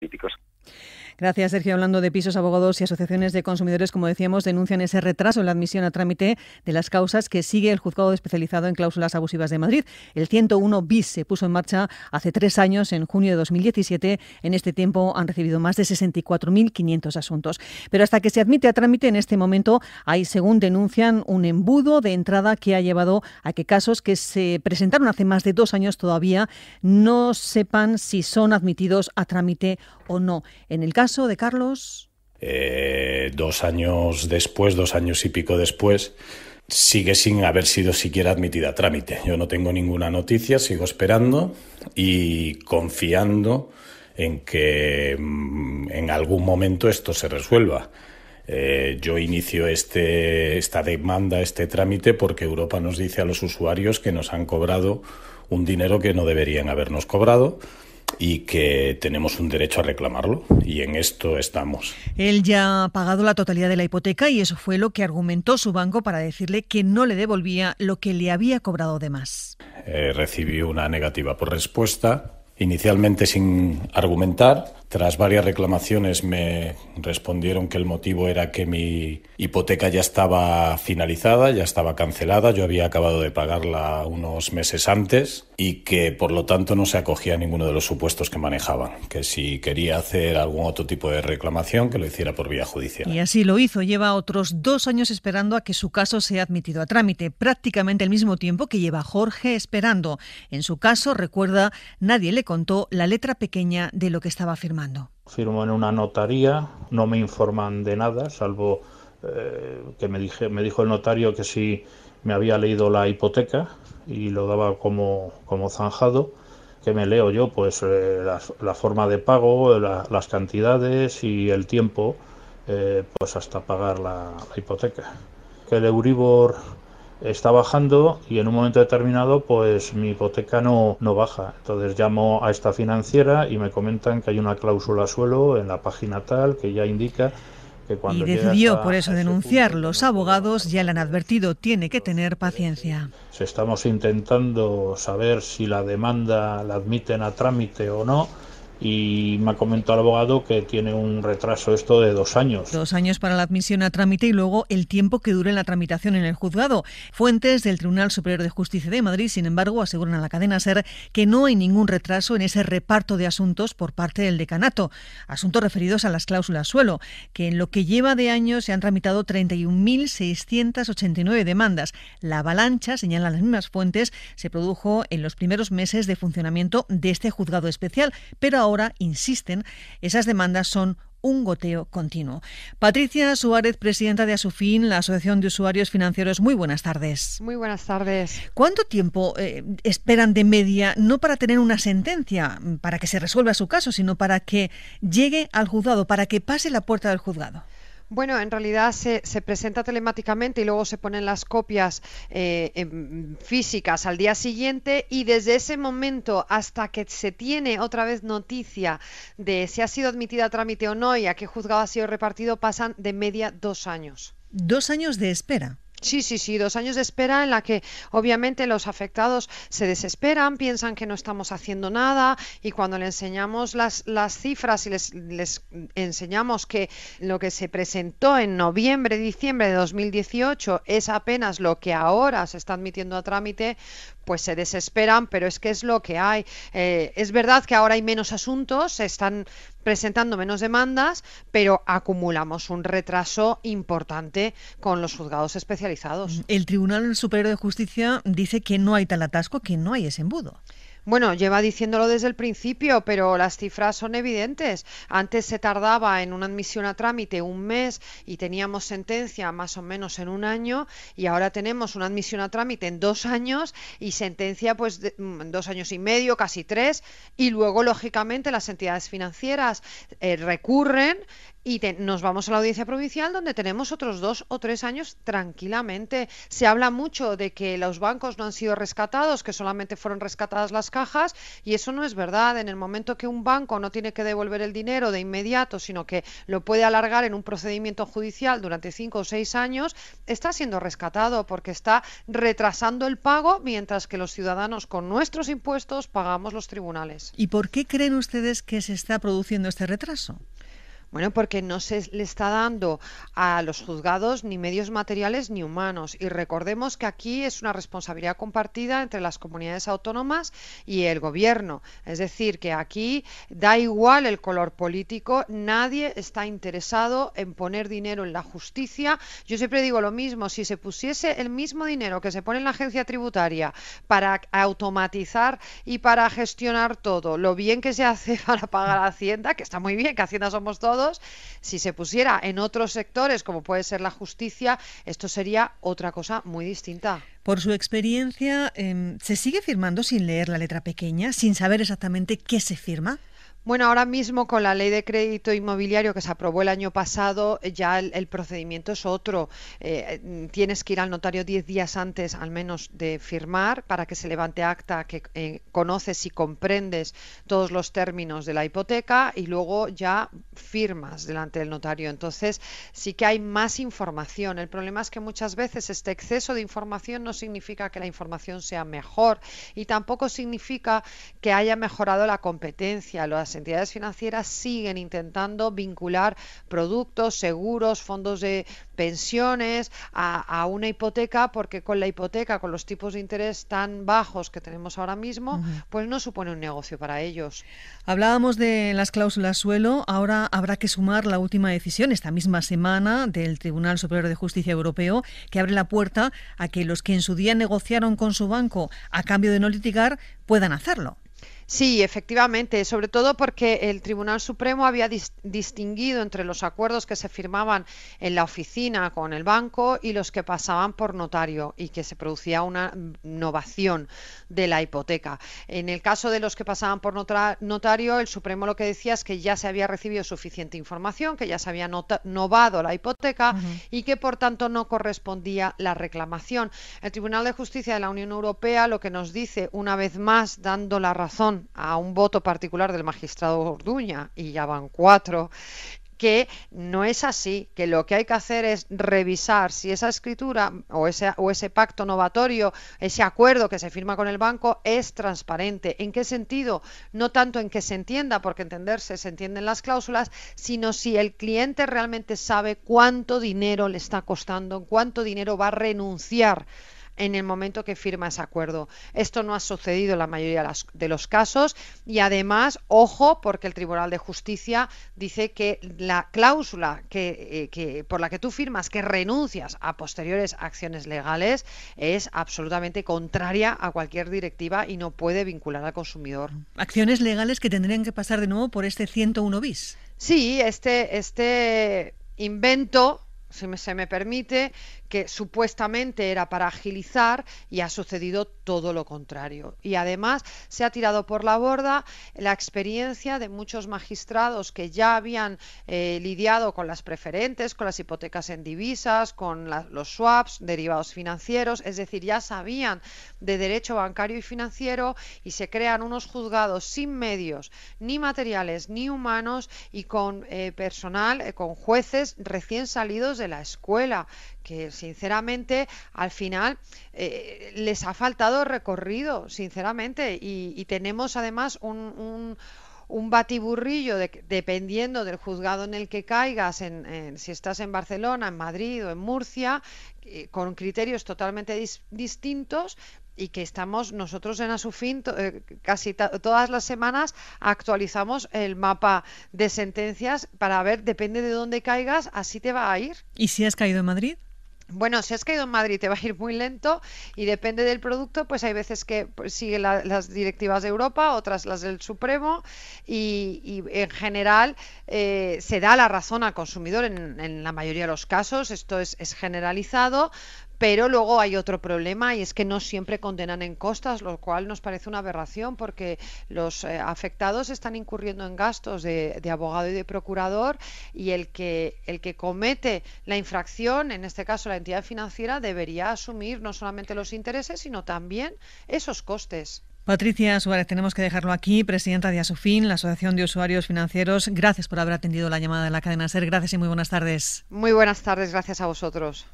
políticos Gracias, Sergio. Hablando de pisos, abogados y asociaciones de consumidores, como decíamos, denuncian ese retraso en la admisión a trámite de las causas que sigue el juzgado especializado en cláusulas abusivas de Madrid. El 101 bis se puso en marcha hace tres años, en junio de 2017. En este tiempo han recibido más de 64.500 asuntos. Pero hasta que se admite a trámite, en este momento hay, según denuncian, un embudo de entrada que ha llevado a que casos que se presentaron hace más de dos años todavía no sepan si son admitidos a trámite o no. En el de Carlos? Eh, dos años después, dos años y pico después, sigue sin haber sido siquiera admitida a trámite. Yo no tengo ninguna noticia, sigo esperando y confiando en que mm, en algún momento esto se resuelva. Eh, yo inicio este, esta demanda, este trámite, porque Europa nos dice a los usuarios que nos han cobrado un dinero que no deberían habernos cobrado y que tenemos un derecho a reclamarlo y en esto estamos. Él ya ha pagado la totalidad de la hipoteca y eso fue lo que argumentó su banco para decirle que no le devolvía lo que le había cobrado de más. Eh, recibí una negativa por respuesta, inicialmente sin argumentar tras varias reclamaciones me respondieron que el motivo era que mi hipoteca ya estaba finalizada, ya estaba cancelada, yo había acabado de pagarla unos meses antes y que por lo tanto no se acogía a ninguno de los supuestos que manejaban, que si quería hacer algún otro tipo de reclamación que lo hiciera por vía judicial. Y así lo hizo, lleva otros dos años esperando a que su caso sea admitido a trámite, prácticamente el mismo tiempo que lleva Jorge esperando. En su caso, recuerda, nadie le contó la letra pequeña de lo que estaba firmando. Firmo en una notaría, no me informan de nada, salvo eh, que me, dijo el notario que si me había leído la hipoteca y lo daba como, como zanjado, que me leo yo pues eh, la, forma de pago, las cantidades y el tiempo eh, pues hasta pagar la, hipoteca. Que el Euribor está bajando y en un momento determinado pues mi hipoteca no, no baja. Entonces llamo a esta financiera y me comentan que hay una cláusula suelo en la página tal que ya indica que cuando... Y decidió por eso denunciar. Los abogados ya le han advertido, tiene que tener paciencia. estamos intentando saber si la demanda la admiten a trámite o no y me ha comentado el abogado que tiene un retraso esto de dos años. Dos años para la admisión a trámite y luego el tiempo que dure la tramitación en el juzgado. Fuentes del Tribunal Superior de Justicia de Madrid, sin embargo, aseguran a la cadena SER que no hay ningún retraso en ese reparto de asuntos por parte del decanato, asuntos referidos a las cláusulas suelo, que en lo que lleva de años se han tramitado 31.689 demandas. La avalancha, señalan las mismas fuentes, se produjo en los primeros meses de funcionamiento de este juzgado especial, pero ahora Ahora, insisten, esas demandas son un goteo continuo. Patricia Suárez, presidenta de Asufin, la Asociación de Usuarios Financieros, muy buenas tardes. Muy buenas tardes. ¿Cuánto tiempo eh, esperan de media, no para tener una sentencia, para que se resuelva su caso, sino para que llegue al juzgado, para que pase la puerta del juzgado? Bueno, en realidad se, presenta telemáticamente y luego se ponen las copias eh, físicas al día siguiente y desde ese momento hasta que se tiene otra vez noticia de si ha sido admitida a trámite o no y a qué juzgado ha sido repartido pasan de media dos años. Dos años de espera. Sí, sí, sí, dos años de espera en la que obviamente los afectados se desesperan, piensan que no estamos haciendo nada y cuando le enseñamos las, cifras y les, les, enseñamos que lo que se presentó en noviembre, diciembre de 2018 es apenas lo que ahora se está admitiendo a trámite, pues se desesperan, pero es que es lo que hay. Eh, es verdad que ahora hay menos asuntos, se están presentando menos demandas, pero acumulamos un retraso importante con los juzgados especializados. El Tribunal Superior de Justicia dice que no hay tal atasco, que no hay ese embudo. Bueno, lleva diciéndolo desde el principio, pero las cifras son evidentes. Antes se tardaba en una admisión a trámite un mes y teníamos sentencia más o menos en un año y ahora tenemos una admisión a trámite en dos años y sentencia pues mm, dos años y medio, casi tres. Y luego, lógicamente, las entidades financieras eh, recurren y nos vamos a la audiencia provincial donde tenemos otros dos o tres años tranquilamente. Se habla mucho de que los bancos no han sido rescatados, que solamente fueron rescatadas las cajas y eso no es verdad. En el momento que un banco no tiene que devolver el dinero de inmediato, sino que lo puede alargar en un procedimiento judicial durante cinco o seis años, está siendo rescatado porque está retrasando el pago mientras que los ciudadanos con nuestros impuestos pagamos los tribunales. ¿Y por qué creen ustedes que se está produciendo este retraso? Bueno, porque no se le está dando a los juzgados ni medios materiales ni humanos. Y recordemos que aquí es una responsabilidad compartida entre las comunidades autónomas y el gobierno. Es decir, que aquí da igual el color político, nadie está interesado en poner dinero en la justicia. Yo siempre digo lo mismo, si se pusiese el mismo dinero que se pone en la agencia tributaria para automatizar y para gestionar todo, lo bien que se hace para pagar Hacienda, que está muy bien, que Hacienda somos todos, si se pusiera en otros sectores, como puede ser la justicia, esto sería otra cosa muy distinta. Por su experiencia, em, ¿se sigue firmando sin leer la letra pequeña, sin saber exactamente qué se firma? Bueno, ahora mismo con la ley de crédito inmobiliario que se aprobó el año pasado, eh, ya el, procedimiento es otro. Eh, eh, tienes que ir al notario 10 días antes, al menos, de firmar para que se levante acta que conoces y comprendes todos los términos de la hipoteca y luego ya firmas delante del notario. Entonces, sí que hay más información. El problema es que muchas veces este exceso de información no significa que la información sea mejor y tampoco significa que haya mejorado la competencia. Lo has entidades financieras siguen intentando vincular productos, seguros, fondos de pensiones a, una hipoteca porque con la hipoteca, con los tipos de interés tan bajos que tenemos ahora mismo, pues no supone un negocio para ellos. Hablábamos de las cláusulas suelo, ahora habrá que sumar la última decisión esta misma semana del Tribunal Superior de Justicia Europeo que abre la puerta a que los que en su día negociaron con su banco a cambio de no litigar puedan hacerlo. Sí, efectivamente, sobre todo porque el Tribunal Supremo había distinguido entre los acuerdos que se firmaban en la oficina con el banco y los que pasaban por notario y que se producía una novación de la hipoteca. En el caso de los que pasaban por notario, el Supremo lo que decía es que ya se había recibido suficiente información, que ya se había novado la hipoteca y que por tanto no correspondía la reclamación. El Tribunal de Justicia de la Unión Europea lo que nos dice, una vez más, dando la razón a un voto particular del magistrado Orduña, y ya van cuatro, que no es así, que lo que hay que hacer es revisar si esa escritura o ese, o ese pacto novatorio, ese acuerdo que se firma con el banco es transparente. ¿En qué sentido? No tanto en que se entienda, porque entenderse se entienden las cláusulas, sino si el cliente realmente sabe cuánto dinero le está costando, en cuánto dinero va a renunciar en el momento que firma ese acuerdo. Esto no ha sucedido en la mayoría de los casos y además, ojo, porque el Tribunal de Justicia dice que la cláusula eh, que, por la que tú firmas que renuncias a posteriores acciones legales es absolutamente contraria a cualquier directiva y no puede vincular al consumidor. Acciones legales que tendrían que pasar de nuevo por este 101 bis. Sí, este, este invento si me, se me permite, que supuestamente era para agilizar y ha sucedido todo lo contrario. Y además se ha tirado por la borda la experiencia de muchos magistrados que ya habían eh, lidiado con las preferentes, con las hipotecas en divisas, con los swaps, derivados financieros, es decir, ya sabían de derecho bancario y financiero y se crean unos juzgados sin medios, ni materiales, ni humanos y con eh, personal, eh, con jueces recién salidos de la escuela, que sinceramente al final eh, les ha faltado recorrido, sinceramente, y, tenemos además un, batiburrillo dependiendo del juzgado en el que caigas, si estás en Barcelona, en Madrid o en Murcia, eh, con criterios totalmente distintos y que estamos nosotros en Asufin fin eh, casi todas las semanas actualizamos el mapa de sentencias para ver, depende de dónde caigas, así te va a ir. ¿Y si has caído en Madrid? Bueno, si has caído en Madrid te va a ir muy lento y depende del producto, pues hay veces que pues, sigue las directivas de Europa, otras las del Supremo y, en general eh, se da la razón al consumidor en, la mayoría de los casos, esto es, es generalizado, pero luego hay otro problema y es que no siempre condenan en costas, lo cual nos parece una aberración porque los eh, afectados están incurriendo en gastos de, abogado y de procurador y el que, el que comete la infracción, en este caso la entidad financiera, debería asumir no solamente los intereses, sino también esos costes. Patricia Suárez, tenemos que dejarlo aquí. Presidenta de Asufin, la Asociación de Usuarios Financieros, gracias por haber atendido la llamada de la cadena SER. Gracias y muy buenas tardes. Muy buenas tardes, gracias a vosotros.